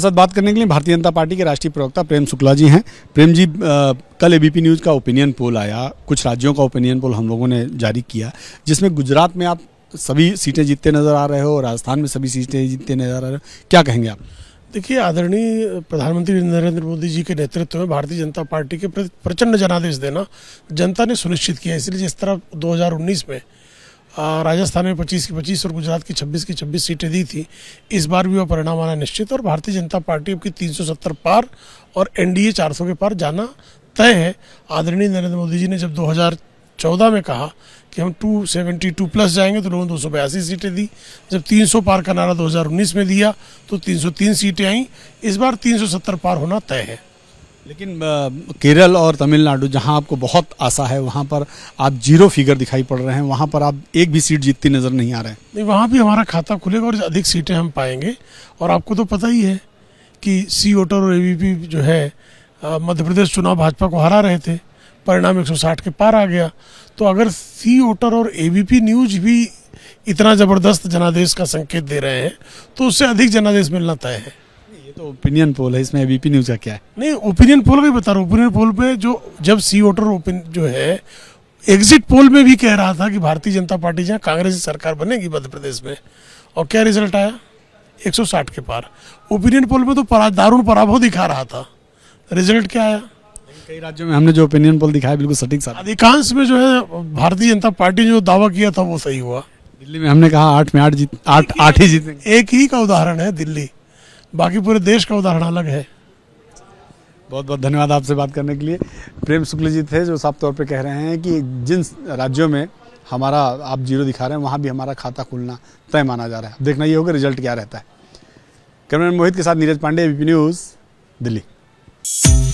साथ बात करने के लिए भारतीय जनता पार्टी के राष्ट्रीय प्रवक्ता प्रेम शुक्ला जी हैं प्रेम जी आ, कल एबीपी न्यूज़ का ओपिनियन पोल आया कुछ राज्यों का ओपिनियन पोल हम लोगों ने जारी किया जिसमें गुजरात में आप सभी सीटें जीतते नज़र आ रहे हो राजस्थान में सभी सीटें जीतते नज़र आ रहे हो क्या कहेंगे आप देखिए आदरणीय प्रधानमंत्री नरेंद्र मोदी जी के नेतृत्व में भारतीय जनता पार्टी के प्रति प्रचंड जनादेश देना जनता ने सुनिश्चित किया इसलिए जिस तरह दो में राजस्थान में 25 की 25 और गुजरात की 26 की 26 सीटें दी थी इस बार भी वह परिणाम आना निश्चित और भारतीय जनता पार्टी अब की 370 पार और एनडीए 400 के पार जाना तय है आदरणीय नरेंद्र मोदी जी ने जब 2014 में कहा कि हम 272 प्लस जाएंगे तो लोगों ने दो सीटें दी जब 300 पार का नारा 2019 में दिया तो 303 सीटें आईं इस बार 370 पार होना तय है लेकिन केरल और तमिलनाडु जहां आपको बहुत आशा है वहां पर आप जीरो फिगर दिखाई पड़ रहे हैं वहां पर आप एक भी सीट जीतती नजर नहीं आ रहे हैं नहीं वहां भी हमारा खाता खुलेगा और अधिक सीटें हम पाएंगे और आपको तो पता ही है कि सी वोटर और ए जो है मध्य प्रदेश चुनाव भाजपा को हरा रहे थे परिणाम एक के पार आ गया तो अगर सी वोटर और ए न्यूज भी इतना ज़बरदस्त जनादेश का संकेत दे रहे हैं तो उससे अधिक जनादेश मिलना तय है ये तो ओपिनियन पोल है इसमें एबीपी न्यूज का क्या है नहीं ओपिनियन पोल का बता रहा हूँ ओपिनियन पोल में जो जब सी वोटर ओपिन जो है एग्जिट पोल में भी कह रहा था कि भारतीय जनता पार्टी जहाँ कांग्रेस की सरकार बनेगी मध्य प्रदेश में और क्या रिजल्ट आया 160 के पार ओपिनियन पोल में तो परा, दारुण पराभव दिखा रहा था रिजल्ट क्या आया कई राज्यों में हमने जो ओपिनियन पोल दिखाया बिल्कुल सटीक सा अधिकांश में जो है भारतीय जनता पार्टी ने जो दावा किया था वो सही हुआ दिल्ली में हमने कहा आठ में आठ जीत आठ आठ ही जीत एक ही का उदाहरण है दिल्ली बाकी पूरे देश का उदाहरण अलग है बहुत बहुत धन्यवाद आपसे बात करने के लिए प्रेम शुक्ल जी थे जो साफ तौर पर कह रहे हैं कि जिन राज्यों में हमारा आप जीरो दिखा रहे हैं वहाँ भी हमारा खाता खुलना तय माना जा रहा है देखना ये होगा रिजल्ट क्या रहता है कैमरा मोहित के साथ नीरज पांडे एबीपी न्यूज़ दिल्ली